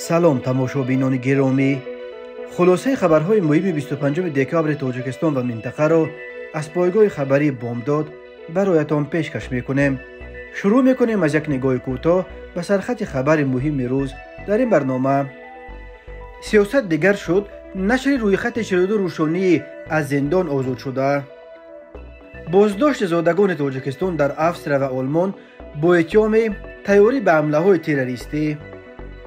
سلام تماشا تماشابینان گرامی خلاصه خبرهای مهم 25 دکابر تاجکستان و منطقه را از پایگاه خبری بامداد برایتان پیشکش میکنیم شروع میکنیم از یک نگاه کوتاه به سرخط خبر مهمی روز در این برنامه سیاست دیگر شد نشر روی خط 42 روشانی از زندان آزاد شده بازداشت زادگان تاجکستان در افسره و آلمان با اتیام تیاری به حمله های تروریستی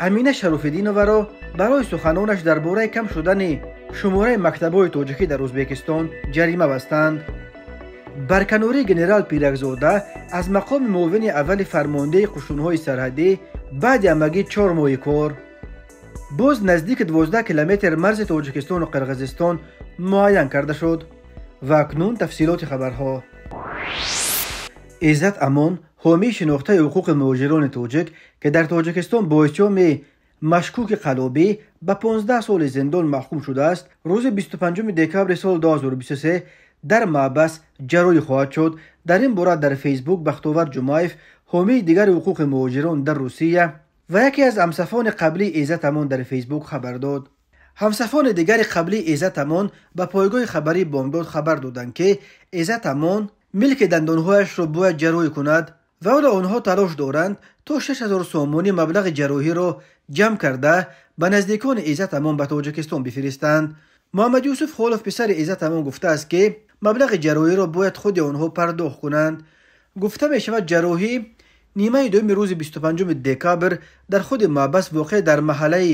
амина шаруфиддиноваро барои суханонаш дар бораи кам шудани шумораи мактабҳои тоҷикӣ дар ӯзбекистон ҷарима бастанд барканурии генерал пиракзода аз мақоми муовини аввали фармондеҳи қушунҳои сарҳадӣ баъди амагӣ чор моҳи кор боз наздики 12 километр марзи тоҷикистону қирғизистон муайян карда шуд ва акнун тафсилоти хабарҳо иззат амон ҳомии шинохтаи ҳуқуқи муҳоҷирони тоҷик ки дар тоҷикистон бо иттиҳоми машкуки қалобӣ ба 15 соли зиндон маҳкум шудааст рӯзи 25 декабри соли 2023 дар маъбас ҷароӣ хоҳад шуд дар ин бора дар фейсбук бахтовар ҷумаев ҳомии дигари ҳуқуқи муҳоҷирон дар русия ва яке аз ҳамсафони қаблии эзатамон дар фейсбук хабар дод ҳамсафони дигари қаблии эзатамон ба пойгоҳи хабарии бомдод хабар доданд ки эзатамон милки дандонҳояшро бояд ҷароӣ кунад ва ҳоло онҳо талош доранд то шаш ҳазор сомони маблағи ҷарроҳиро ҷамъ карда ба наздикони изат амон ба тоҷикистон бифиристанд муҳаммад юсуф холов писари изат амон гуфтааст ки маблағи ҷарроҳиро бояд худи онҳо пардохт кунанд гуфта мешавад ҷарроҳӣ нимаи дуюми рӯзи биступанҷуи декабр дар худи маъбас воқеъ дар маҳаллаи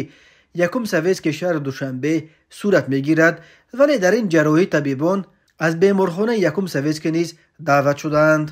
якум савецкии шаҳри душанбе сурат мегирад вале дар ин ҷарроҳӣ табибон аз беморхонаи якум савецкӣ низ даъват шудаанд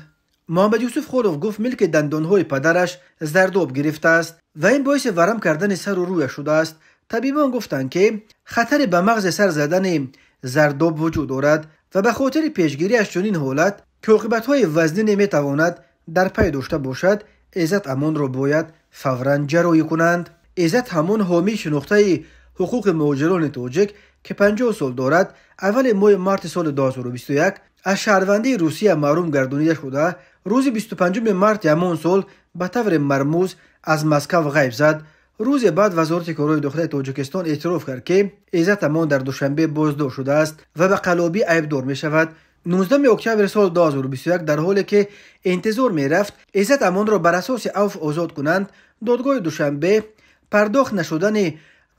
محمد یوسف خولوف گفت ملک دندانهای پدرش زرداب گرفته است و این باعث ورم کردن سر و روی شده است طبیبان گفتند که خطر به مغز سر زدن زرداب وجود دارد و به خاطر پیشگیری از چنین حالت که های وزنی نمیتواند در پی داشته باشد عزت امان را باید فورا جرایی کنند عزت همون حامی شناخته حقوق مهاجران توجک که 50 سال دارد اول ماه مارت سال 2021 از شهروندی روسیه محروم گردانیده شده روزی 25 مارت یا سال به طور مرموز از مسکو غیب زد روز بعد وزارت کارای دخلی تاجکستان اعتراف کرد که ایزت امان در دوشنبه بازدار شده است و به قلابی عیب دور می شود. 19 اکتبر سال 2021 در حالی که انتظار می رفت ایزت امان را بر اساس اوف آزاد کنند دادگاه دوشنبه پرداخت نشدن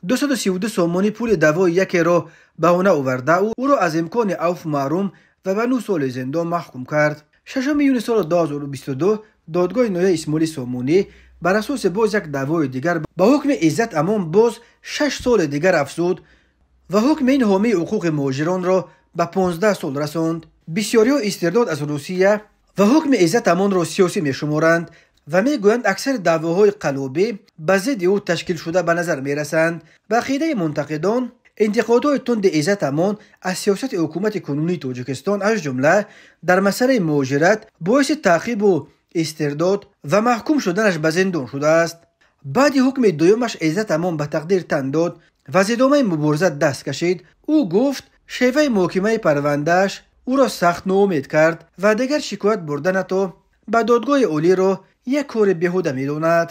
232 سامانی پول دوای یکی را به اونه اوورده او را از امکان اوف معروم و به نو سال زندان محکوم کرد. 6 июни соли 2022 додгоҳи ноҳияи исмоили сомонӣ бар асоси боз як даъвои дигар ба ҳукми иззат амон боз 6 соли дигар афзуд ва ҳукми ин ҳомии ҳуқуқи муҳоҷиронро ба 15 сол расонд бисёриҳо истирдод аз русия ва ҳукми иззат амонро сиёсӣ мешуморанд ва мегӯянд аксари даъвоҳои қалубӣ ба зидди ӯ ташкил шуда ба назар мерасанд ба ақидаи мунтақидон انتقادهای تند امان از سیاست حکومت کنونی توجکستان از جمله در مسئله مهاجرت باعث تعقیب و استرداد و محکوم شدنش به زندان شده است بعد حکم دویمش عزت امان به تقدیر تن داد و از ادامه دست کشید او گفت شیوه محکمه پروندهش او را سخت نامید کرد و دیگر شکایت بردن تا به دادگاه اولی را یک کار بیهوده میداند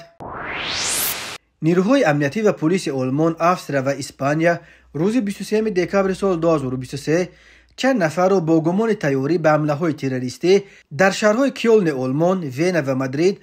نیروهای امنیتی و پلیس آلمان افسرا و اسپانیا روز 23 دکابر سال 2023 چند نفر رو با گمان تیاری به حمله های تروریستی در شهرهای کیولن آلمان، وینا و مادرید،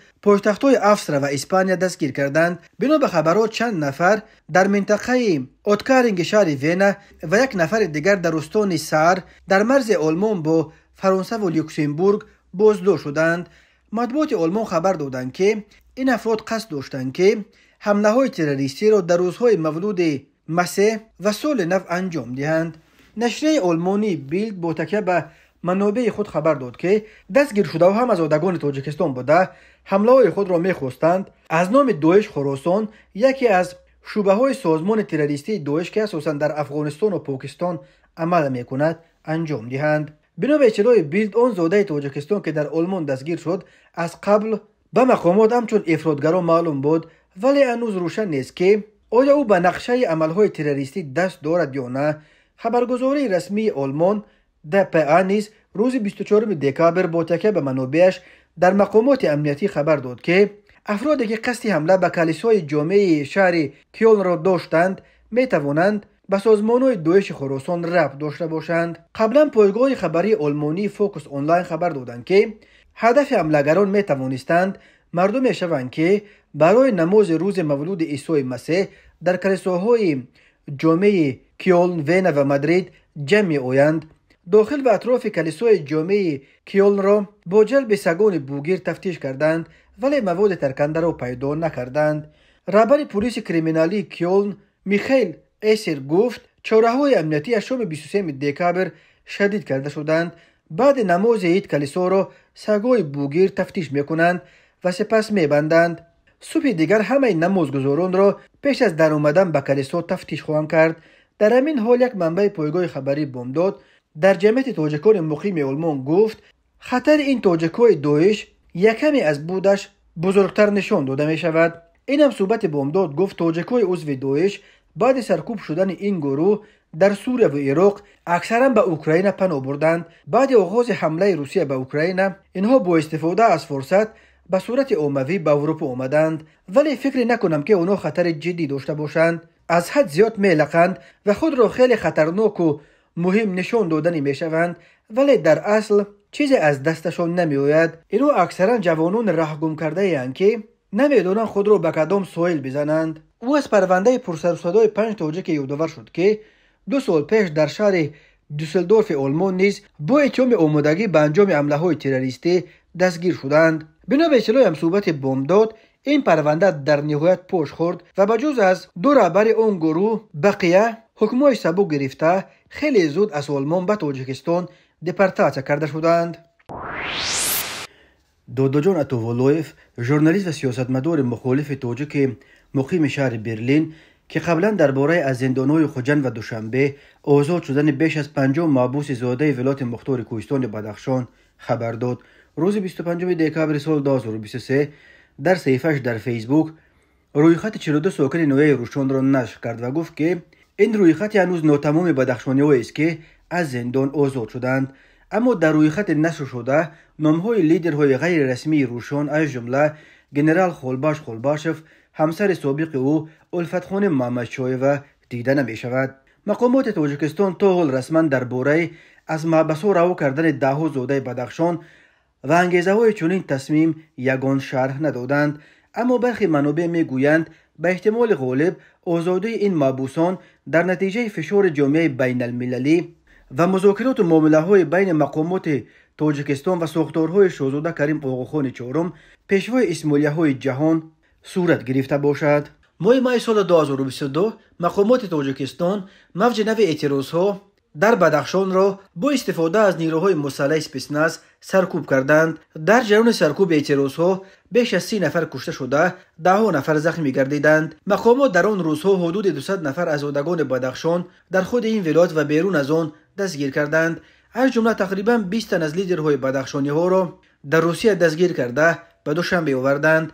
های افسرا و اسپانیا دستگیر کردند. بنا به خبرات چند نفر در منطقه اوتکارینگ شهر وینا و یک نفر دیگر در استان سار در مرز آلمان با فرانسه و لوکسمبورگ بازدو شدند. مطبوعات آلمان خبر دادند که این افراد قصد داشتند که حمله های تروریستی را در روزهای مولود مسیح و سول نو انجام دهند نشریه آلمانی بیلد با تکیه به منابع خود خبر داد که دستگیر شده و هم از آدگان تاجکستان بوده حمله های خود را میخواستند از نام دویش خراسان یکی از شبه های سازمان تروریستی دویش که اساسا در افغانستان و پاکستان عمل می کند انجام دهند بنا به اطلاع بیلد آن زاده تاجکستان که در آلمان دستگیر شد از قبل به مقامات همچون افرادگران معلوم بود ولی هنوز روشن نیست که آیا او به نقشه عملهای تروریستی دست دارد یا نه خبرگزاری رسمی آلمان دپا نیز روز 24 دکابر با تکه به منابعش در مقامات امنیتی خبر داد که افرادی که قصد حمله به کلیسای جامعه شهر کیون را داشتند می توانند به های دویش خراسان ربط داشته باشند قبلا پایگاه خبری آلمانی فوکس آنلاین خبر دادند که هدف حملهگران می توانستند مردم شوند که барои намози рӯзи мавлуди исои масеҳ дар калисоҳои ҷомеи кёлн вена ва мадрид ҷамъ меоянд дохил ва атрофи калисои ҷомеи кёлнро бо ҷалби сагони бугир тафтиш карданд вале маводи таркандаро пайдо накарданд раҳбари пулиси криминалии кёлн михаил эсер гуфт чораҳои амнияти аз шоми бисе декабр шадид карда шуданд баъди намози ид калисоро сагои бугир тафтиш мекунанд ва сипас мебанданд صبح دیگر همه نمازگزاران را پیش از در آمدن به کلیسا تفتیش خواهم کرد در همین حال یک منبع پایگاه خبری بامداد در جمعیت تاجکان مقیم آلمان گفت خطر این تاجکای دویش یکمی از بودش بزرگتر نشان داده می شود این هم صحبت بامداد گفت تاجکای عضو دویش بعد سرکوب شدن این گروه در سوریه و عراق اکثرا به اوکراین پناه بردند بعد آغاز حمله روسیه به اوکراین اینها با استفاده از فرصت به صورت اوموی به اروپا اومدند ولی فکر نکنم که اونا خطر جدی داشته باشند از حد زیاد میلقند و خود را خیلی خطرناک و مهم نشان دادنی میشوند ولی در اصل چیزی از دستشان نمیآید اینو اکثرا جوانان گم کرده اند که نمیدونند خود را به کدام سویل بزنند او از پرونده پرسر صدای پنج که یودوور شد که دو سال پیش در شهر دوسلدورف آلمان نیز با اتهام آمادگی به انجام های تروریستی دستگیر شدند بنا به اطلاع صحبت این پرونده در نهایت پوش خورد و به جز از دو رهبر اون گروه بقیه حکمای سبو گرفته خیلی زود از آلمان به تاجیکستان دپارتاچه کرده شدند دودوجون اتوولویف ژورنالیست و سیاستمدار مخالف تاجیک مقیم شهر برلین که قبلا درباره از زندانهای خوجن و دوشنبه آزاد شدن بیش از پنجم معبوس زاده ولایت مختار کوهستان بدخشان خبر داد рӯзи 25 декабри соли 2023 дар саҳифааш дар фейсбук рӯйхати 42 сокини ноҳияи рӯшонро нашр кард ва гуфт ки ин рӯйхати ҳанӯз нотамоми бадахшониҳоест ки аз зиндон озод шуданд аммо дар рӯйхати нашр шуда номҳои лидерҳои ғайрирасмии рӯшон аз ҷумла генерал холбаш холбашев ҳамсари собиқи ӯ улфатхони маҳмадшоева дида намешавад мақомоти тоҷикистон то ҳол расман дар бораи аз маҳбасҳо раво кардани даҳҳо зодаи бадахшон ва ангезаҳои чунин тасмим ягон шарҳ надоданд аммо бархи манобеъ мегӯянд ба эҳтимоли ғолиб озодии ин мабусон дар натиҷаи фишори ҷомеаи байналмилалӣ ва музокироту муомилаҳои байни мақомоти тоҷикистон ва сохторҳои шоҳзода карим оғохони чорум пешвои исмоилияҳои ҷаҳон сурат гирифта бошад моҳи майи соли 2022 мақомоти тоҷикистон мавҷи нави эътирозҳо дар бадахшонро бо истифода аз нирӯҳои мусаллаҳи спецназ саркӯб карданд дар ҷараёни саркӯби эътирозҳо беш аз си нафар кушта шуда даҳҳо нафар захмӣ гардиданд мақомот дар он рӯзҳо ҳудуди дусад нафар аз одагони бадахшон дар худи ин вилоят ва берун аз он дастгир карданд аз ҷумла тақрибан бист тан аз лидерҳои бадахшониҳоро дар русия дастгир карда ба душанбе оварданд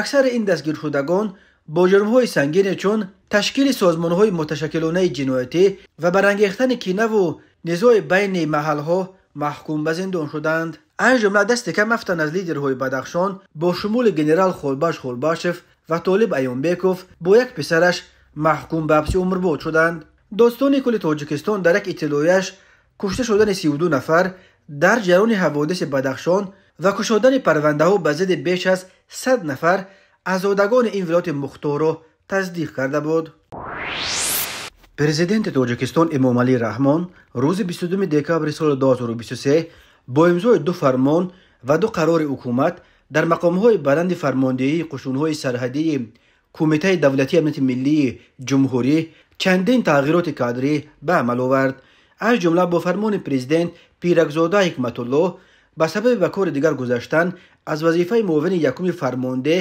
аксари ин дастгиршудагон бо ҷурмҳои сангине чун ташкили созмонҳои муташаккилонаи ҷиноятӣ ва барангехтани кинаву низои байни маҳалҳо маҳкум ба зиндон шуданд ан ҷумла дасте кам афтан аз лидерҳои бадахшон бо шумули генерал холбаш холбашев ва толиб аёнбеков бо як писараш маҳкум ба ҳабси умрбод шуданд додстони кӯли тоҷикистон дар як иттилояш кушта шудани сду нафар дар ҷараёни ҳаводиси бадахшон ва кушодани парвандаҳо ба зидди беш аз сад нафар азодагони ин вилояти мухторро тасдиқ карда буд президенти тоҷикистон эмомалӣ раҳмон рӯзи 22 декабри соли 2023 бо имзои ду фармон ва ду қарори ҳукумат дар мақомҳои баланди фармондеҳии қушунҳои сарҳадии кумитаи давлати амнити миллии ҷумҳурӣ чандин тағйироти кадрӣ ба амал овард аз ҷумла бо фармони президент пиракзода ҳикматулло ба сабаби ба кори дигар гузаштан аз вазифаи муовини якуми фармондеҳ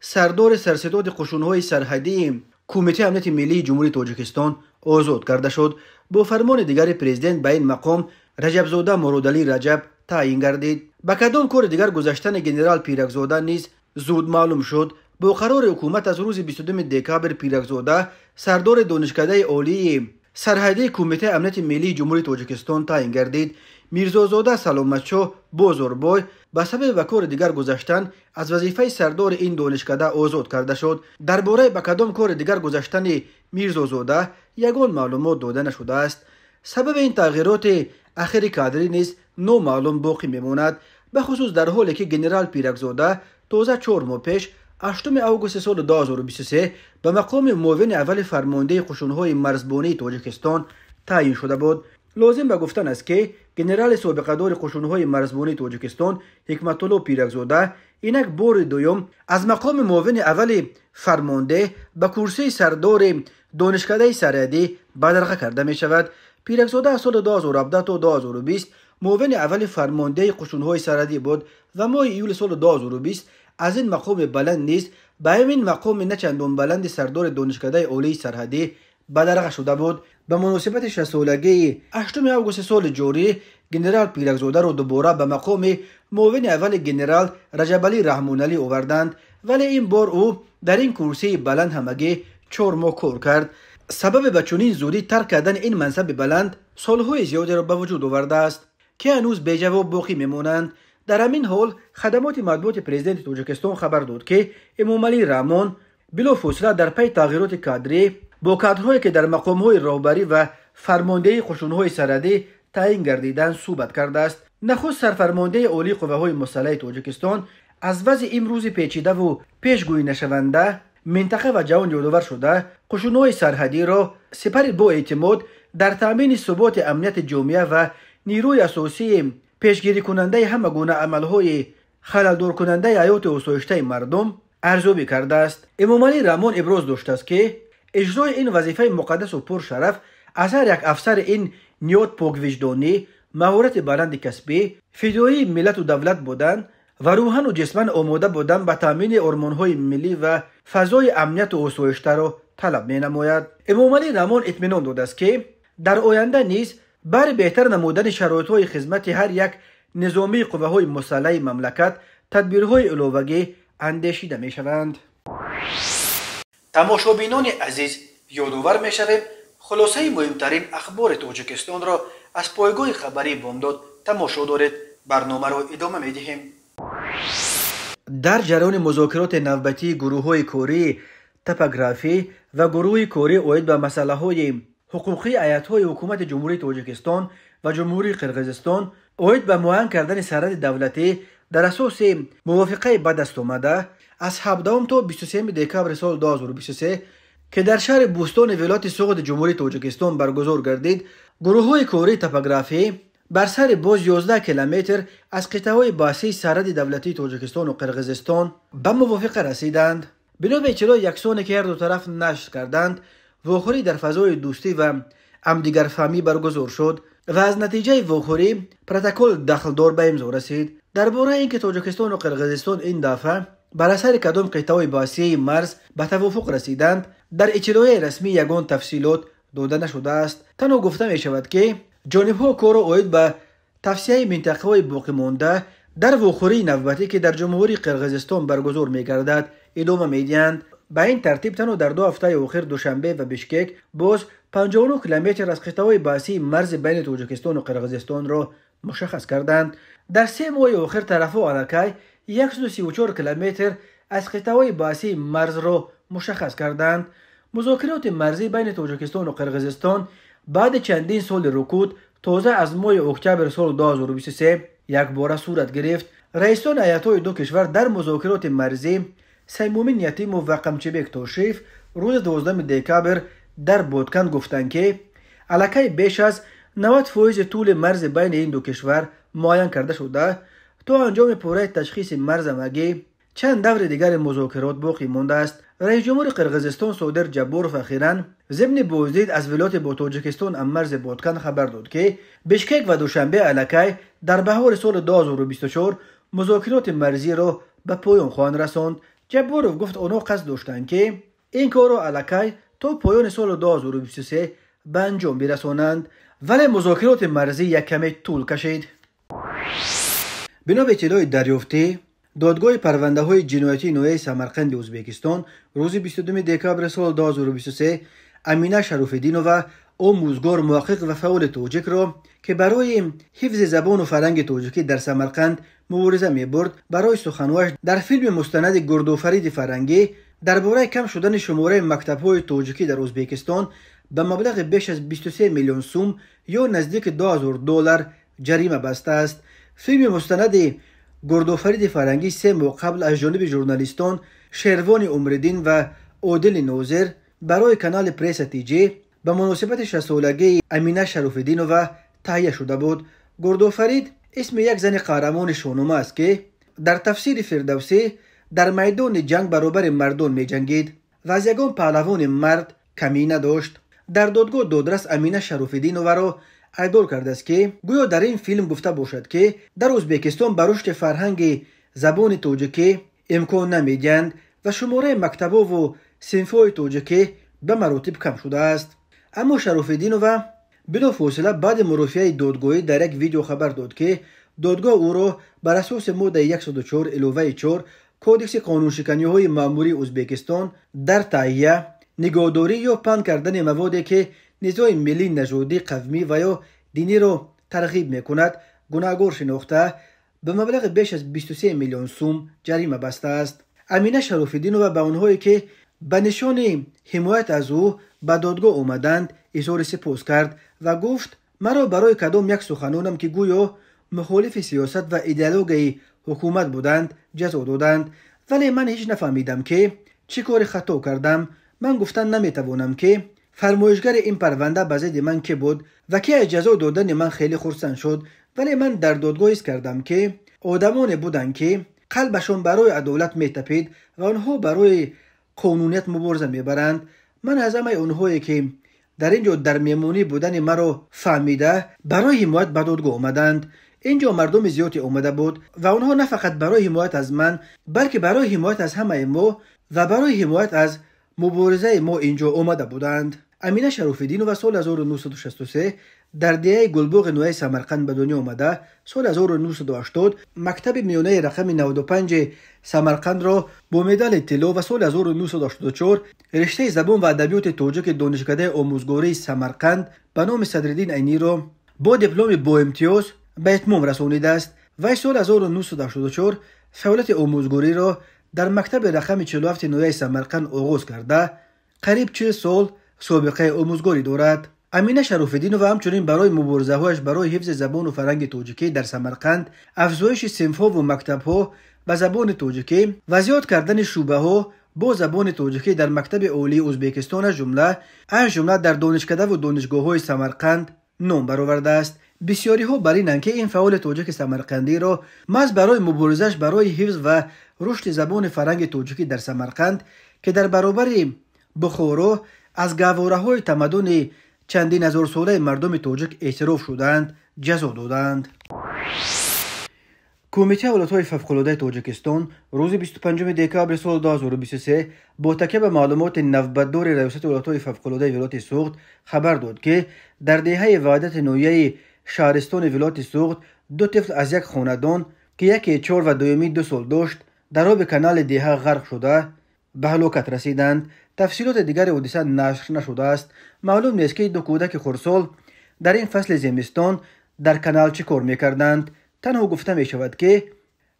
سردار سرسداد قشونهای سرحدی کمیته امنیت ملی جمهوری توجکستان آزاد کرده شد با فرمان دیگر پرزیدنت به این مقام رجب زوده مرودلی رجب تعیین گردید با کدام کار دیگر گذشتن جنرال پیرک زوده نیز زود معلوم شد با قرار حکومت از روز 22 دکابر پیرک زوده سردار دانشکده اولی سرحدی کمیته امنیت ملی جمهوری تاجیکستان تعیین گردید میرزازاده سلامتچو بزرگ بای به سبب و کار دیگر گذاشتن از وظیفه سردار این دانشکده آزاد کرده شد در باره به کدام کار دیگر گذشتن میرزازاده یگان معلومات داده نشده است سبب این تغییرات اخیر کادری نیست نو معلوم باقی میموند به خصوص در حالی که جنرال پیرکزاده تازه چور ماه پیش 8 اوگست سال دازار به مقام موین اول فرمانده قشونهای مرزبانی تاجکستان تعیین شده بود لازم به گفتن است که گنرال سابقه دار قشونهای مرزبانی توجکستان، حکمت الله پیرکزاده اینک بار دوم از مقام معاون اول فرمانده به کرسی سردار دانشکده سرحدی بدرقه کرده می شود پیرکزاده سال 2017 تا 2020 معاون اول فرمانده قشونهای سرحدی بود و ماه ایول سال 2020 از این مقام بلند نیست به همین مقام نچندان بلند سردار دانشکده اولی سرحدی بدرقه شده بود ба муносибати шастсолагии 8 августи соли ҷорӣ генерал пиракзодаро дубора ба мақоми муовини аввали генерал раҷабалӣ раҳмоналӣ оварданд вале ин бор ӯ дар ин курсии баланд ҳамагӣ чор моҳ кор кард сабабе ба чунин зудӣ тарк кардани ин мансаби баланд солҳои зиёдеро ба вуҷуд овардааст ки ҳанӯз беҷавоб боқӣ мемонанд дар ҳамин ҳол хадамоти матбуоти президенти тоҷикистон хабар дод ки эмомалӣ раҳмон билофосила дар пайи тағйироти кадрӣ бо кадрҳое ки дар мақомҳои роҳбарӣ ва фармондеҳии қушунҳои сарҳадӣ таъин гардидан сӯҳбат кардааст нахуст сарфармондеҳи олии қувваҳои муссалаҳи тоҷикистон аз вазъи имрӯзи печидаву пешгӯинашаванда минтақа ва ҷаҳон ёдовар шуда қушунҳои сарҳадиро сипари боэътимод дар таъмини суботи амнияти ҷомеа ва нирӯи асосии пешгирикунандаи ҳама гуна амалҳои халалдоркунандаи ҳаёти осоиштаи мардум арзёбӣ кардааст эмомалӣ раҳмон иброз доштааст ки иҷрои ин вазифаи муқаддасу пуршараф аз ҳар як афсари ин ниёд поквиҷдонӣ маҳорати баланди касбӣ фидоии миллату давлат будан ва рӯҳану ҷисман омода будан ба таъмини ормонҳои миллӣ ва фазои амнияту осоишташаро талаб менамояд эмомалӣ рамон итминон додааст ки дар оянда низ бари беҳтар намудани шароитҳои хизмати ҳар як низомии қувваҳои муссаллаҳи мамлакат тадбирҳои иловагӣ андешида мешаванд тамошобинони азиз ёдовар мешавем хулосаи муҳимтарин ахбори тоҷикистонро аз пойгоҳи хабарии бомдод тамошо доред барномаро идома медиҳем дар ҷараёни музокироти навбатии гурӯҳҳои корӣ топографӣ ва гурӯҳи корӣ оид ба масъалаҳои ҳуқуқии аятҳои ҳукумати ҷумҳурии тоҷикистон ва ҷумҳурии қирғизистон оид ба муайян кардани сарҳади давлатӣ дар асоси мувофиқаи ба даст омада از 17 تا 23 دکبر سال 2023 که در شهر بوستون ولایت سغد جمهوری توجکستان برگزار گردید گروه های کوری تپگرافی بر سر باز 11 کیلومتر از قطعه های باسی سرد دولتی تاجیکستان و قرغزستان به موافقه رسیدند بنا چرا یک یکسانی که هر دو طرف نشر کردند واخوری در فضای دوستی و فهمی برگزار شد و از نتیجه پرتکل پروتکل دور به امضا رسید درباره اینکه تاجیکستان و قرغزستان این دفعه бар асари кадом қитъаҳои бавсеи марз ба тавофуқ расиданд дар иҷлоияи расмӣ ягон тафсилот дода нашудааст танҳо гуфта мешавад ки ҷонибҳо корро оид ба тавсеаи минтақаҳои боқимонда дар вохӯрии навбатӣ ки дар ҷумҳури қирғизистон баргузор мегардад идома медиҳанд ба ин тартиб танҳо дар ду ҳафтаи охир душанбе ва бишкек боз 59 километр аз қитъаҳои баъсии марзи байни тоҷикистону қирғизистонро мушаххас карданд дар се моҳи охир тарафҳо аллакай 134 километр аз қитъаҳои баъсии марзро мушаххас карданд музокироти марзӣ байни тоҷикистону қирғизистон баъди чандин соли рукуд тоза аз моҳи октябр соли 2023 якбора сурат гирифт раисони ҳайатҳои ду кишвар дар музокироти марзӣ саймуми ниятимов ва қамчибек тошиев рӯзи 12 декабр дар боткант гуфтанд ки аллакай беш аз 90 фоизи тӯли марзи байни ин ду кишвар муайян карда шуда تا انجام پوره تشخیص مرز مگی چند دور دیگر مذاکرات باقی مانده است رئیس جمهور قرغزستان صادر جبورف اخیرا ضمن بازدید از ولایت با تاجیکستان ام مرز بادکن خبر داد که بشکک و دوشنبه علکی در بهار سال 2024 مذاکرات مرزی را به پایان خوان رساند جبورف گفت آنها قصد داشتند که این کار را علکی تا پایان سال 2023 به انجام برسانند ولی مذاکرات مرزی یک کمی طول کشید بنا به اطلاع دریافته دادگاه پرونده های جنایتی نوعی سمرقند ازبکستان روز 22 دکبر سال 2023 امینه شروف دینو و آموزگار محقق و فاول توجک را که برای حفظ زبان و فرنگ توجکی در سمرقند مبارزه می برد برای سخنواش در فیلم مستند گردوفرید فرنگی برای کم شدن شماره مکتب های توجکی در ازبکستان به مبلغ بیش از 23 میلیون سوم یا نزدیک 2000 دلار جریمه بسته است филми мустанади гурдуфариди фарҳангӣ се моҳ қабл аз ҷониби журналистон шервони умриддин ва одили нозир барои канали пресса тиҷи ба муносибати шастсолагии амина шаруфиддинова таҳия шуда буд гурдуфарид исми як зани қаҳрамони шонума аст ки дар тафсири фирдавсӣ дар майдони ҷанг баробари мардон меҷангид ва аз ягон паҳлавони мард камина дошт дар додгоҳ додрас амина шаруфиддиноваро айдор кардааст ки гӯё дар ин филм гуфта бошад ки дар ӯзбекистон ба рушди фарҳанги забони тоҷикӣ имкон намедиҳанд ва шумораи мактабову синфҳои тоҷикӣ ба маротиб кам шудааст аммо шарофиддинова билофосила баъди мурофиаи додгоҳӣ дар як видео хабар дод ки додгоҳ ӯро бар асоси моддаи 104 иловаи 4 кодекси қонуншиканиҳои маъмурии ӯзбекистон дар таҳия нигоҳдорӣ ё панд кардани маводе ки низои милли нажодӣ қавмӣ ва ё диниро тарғиб мекунад гунаҳгор шинохта ба маблағи беш аз 23 миллион сум ҷарима бастааст амина шарофиддинова ба онҳое ки ба нишони ҳимоят аз ӯ ба додгоҳ омаданд изҳори сипос кард ва гуфт маро барои кадом як суханонам ки гӯё мухолифи сиёсат ва идеологияи ҳукумат буданд ҷазо доданд вале ман ҳеҷ нафаҳмидам ки чӣ кори хато кардам ман гуфтан наметавонам ки فرمایشگر این پرونده به من که بود و که اجازه دادن من خیلی خورسند شد ولی من در دادگاه کردم که آدمان بودند که قلبشون برای عدالت میتپید و آنها برای قانونیت مبارزه میبرند من از همه اونهایی که در اینجا در میمونی بودن مرا فهمیده برای حمایت به دادگاه آمدند اینجا مردم زیادی آمده بود و آنها نه فقط برای حمایت از من بلکه برای حمایت از همه ما و برای حمایت از مبارزه ما اینجا آمده بودند امینا شرف و سال 1963 در دیه گلبوغ نوی سمرقند به دنیا آمده سال 1980 مکتب میانه رقم 95 سمرقند را با مدال طلا و سال 1984 رشته زبان و ادبیات توجک دانشکده آموزگاری سمرقند به نام صدرالدین عینی را با دیپلم با امتیاز به اتموم رسانیده است و سال 1984 فعالیت آموزگاری را در مکتب رقم 47 نوی سمرقند آغاز کرده قریب چه سال سابقه آموزگاری دارد امینه شرفالدین و همچنین برای مبارزه هایش برای حفظ زبان و فرهنگ توجیکی در سمرقند افزایش ها و مکتب ها به زبان توجیکی و زیاد کردن شعبه ها با زبان توجیکی در مکتب اولی ازبکستان از جمله از جمله در دانشکده و دانشگاه های سمرقند نام برآورده است بسیاری ها بر اینند که این فعال توجیک سمرقندی را مز برای مبارزش برای حفظ و رشد زبان فرهنگ توجیکی در سمرقند که در برابر بخورو از گواره های تمدن چندین هزار ساله مردم توجک اعتراف شدند جزا دادند کومیتی اولادهای های ففقلاده توجکستان روز 25 دکابر سال 2023 با تکیه به معلومات نوبتدار ریاست اولادهای های ففقلاده ویلات سوخت خبر داد که در دهه وعدت نویه شهرستان ویلات سوخت دو طفل از یک خوندان که یکی چور و دویمی دو سال داشت در آب کانال دهه غرق شده به هلاکت رسیدند تفصیلات دیگر حادثه نشر نشدهاست معلوم نیست که دو کودک خورسول در این فصل زمستان در کانال چه کار میکردند تنها گفته میشود که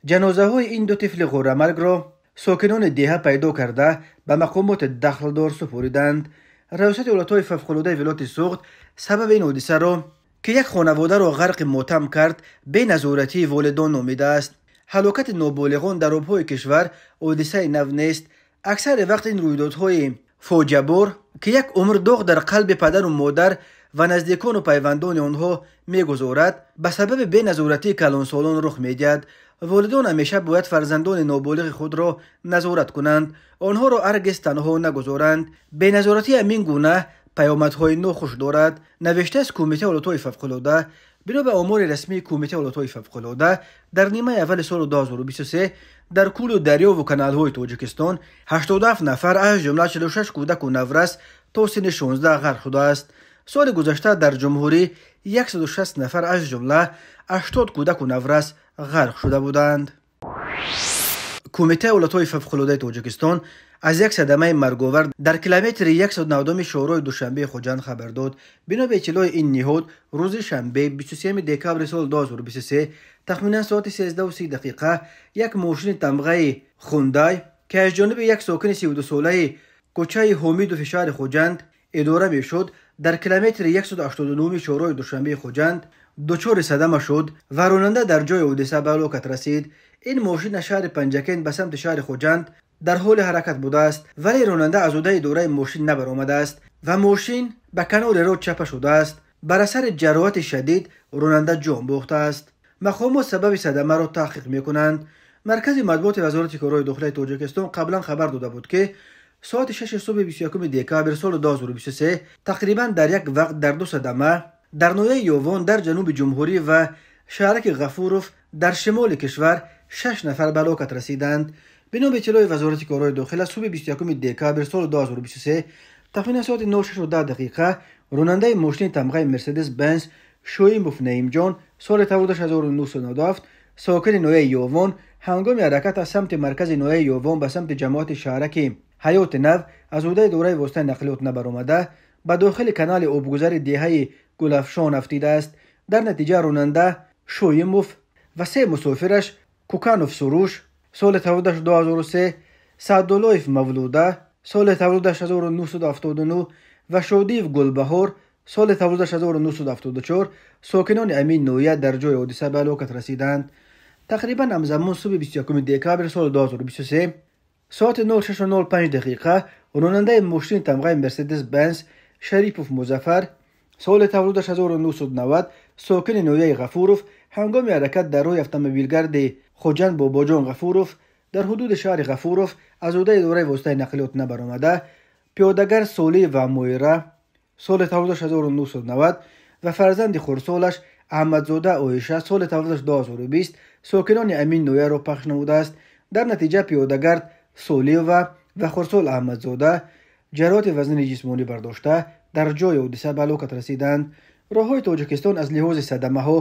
جنازه های این دو طفل غورمرگ را ساکنان دیه پیدا کرده به مقامات دخلدار سپریدند ریاست اولادهای ففخلوده ولایت سوخت سبب این حادثه را که یک خانواده را غرق ماتم کرد به نظارتی والدان نامیده است هلاکت نابالغان در آبهای کشور حادثه نو نیست اکثر وقت این رویدادهای فوجبور که یک عمر داغ در قلب پدر و مادر و نزدیکان و پیوندان آنها میگذارد به سبب بینظورتی کلانسالان رخ میدهد والدان همیشه باید فرزندان نابالغ خود را نظارت کنند آنها را هرگز تنها نگذارند بینظارتی همین گونه پیامدهای ناخوش دارد نوشته از کمیته ولاتهای ففقلاده بنا به امور رسمی کمیته ولاتهای ففقلاده در نیمه اول سال 2023 дар кӯлу дарёву каналҳои тоҷикистон 87 нафар аз ҷумла 46 кӯдаку наврас то синни 16 ғарқ шудааст соли гузашта дар ҷумҳурӣ 160 нафар аз ҷумла 80 кӯдаку наврас ғарқ шуда буданд кумитаи олатҳои фавқулодаи тоҷикистон аз як садамаи марговар дар километри 19 шорои душанбеи хоҷанд хабар дод бино ба иттилои ин ниҳод рӯзи шанбе 23 декабри соли 2023 тахминан соати 13 дақиқа як мошини тамғаи хундай ки аз ҷониби як сокини 32-солаи кӯчаи ҳомидови шаҳри хоҷанд идора мешуд дар километри 189 шорои душанбеи хоҷанд дучори садама шуд ва ронанда дар ҷои ҳодиса ба ҳалокат расид ин мошин аз шаҳри панҷакен ба самти шаҳри хоҷанд در حال حرکت بوده است ولی راننده از اوده دوره ماشین نبرآمده است و ماشین به کنار رود چپه شده است بر اثر جراحت شدید راننده جان بوخته است مقامات سبب صدمه را تحقیق می کنند مرکز مطبوعات وزارت کارهای داخلی تاجیکستان قبلا خبر داده بود که ساعت 6 صبح 21 دکامبر سال 2023 تقریبا در یک وقت در دو صدمه در نویه یوان در جنوب جمهوری و شهرک غفوروف در شمال کشور 6 نفر به رسیدند به نام وزارت کارهای داخل از صبح 21 دکابر سال 2023 تخمین ساعت 9:10 دقیقه روننده ماشین تمغه مرسدس بنز شویموف بوف جان سال 1997 ساکن نوی یوون هنگام حرکت از سمت مرکز نوی یوون به سمت جماعت شهرک حیات نو از اوده دوره واسطه نقلیات نبرآمده به داخل کانال آبگذر دیهه گلفشان افتیده است در نتیجه روننده شویموف و سه مسافرش کوکانوف سروش سال تولدش 2003 سادولوف مولودا سال تولدش 1979 و شودیف گلبهور سال تولدش 1974 ساکنان امین نویا در جای به علاقت رسیدند تقریبا امزمون صبح 21 دکابر سال 2023 ساعت 06:05 دقیقه اونوننده موشن تمغای مرسدس بنز شریفوف موزافر سال تولدش 1990 ساکن نویا غفوروف همگوم یادت در روی افتومبیلگردی хоҷанд бобоҷон ғафуров дар ҳудуди шаҳри ғафуров аз ӯҳдаи идораи воситаи нақлиёт набаромада пиёдагар солӣ ва муира соли тавзд9 ва фарзанди хурсолаш аҳмадзода оиша соли тавзд2 сокинони амин ноярро пахш намудааст дар натиҷа пиёдагард солиева ва хурсол аҳмадзода ҷароҳати вазнини ҷисмонӣ бардошта дар ҷои ҳодиса ба ҳалокат расиданд роҳҳои тоҷикистон аз лиҳози садамаҳо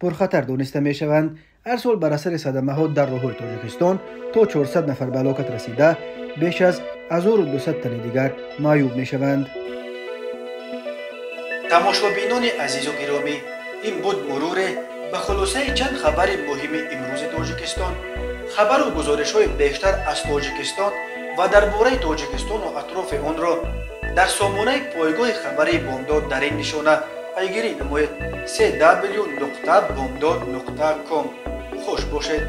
پرخطر دونسته می شوند هر سال بر اثر صدمه ها در راهور تاجیکستان تا 400 نفر به هلاکت رسیده بیش از 1200 تن دیگر معیوب می شوند تماشابینان عزیز و گرامی این بود مرور به خلاصه چند خبر مهم امروز تاجیکستان خبر و گزارش های بیشتر از تاجیکستان و در درباره تاجیکستان و اطراف آن را در سامانه پایگاه خبری بامداد در این نشانه пайгирӣ намоед cwбомдод ком хуш бошед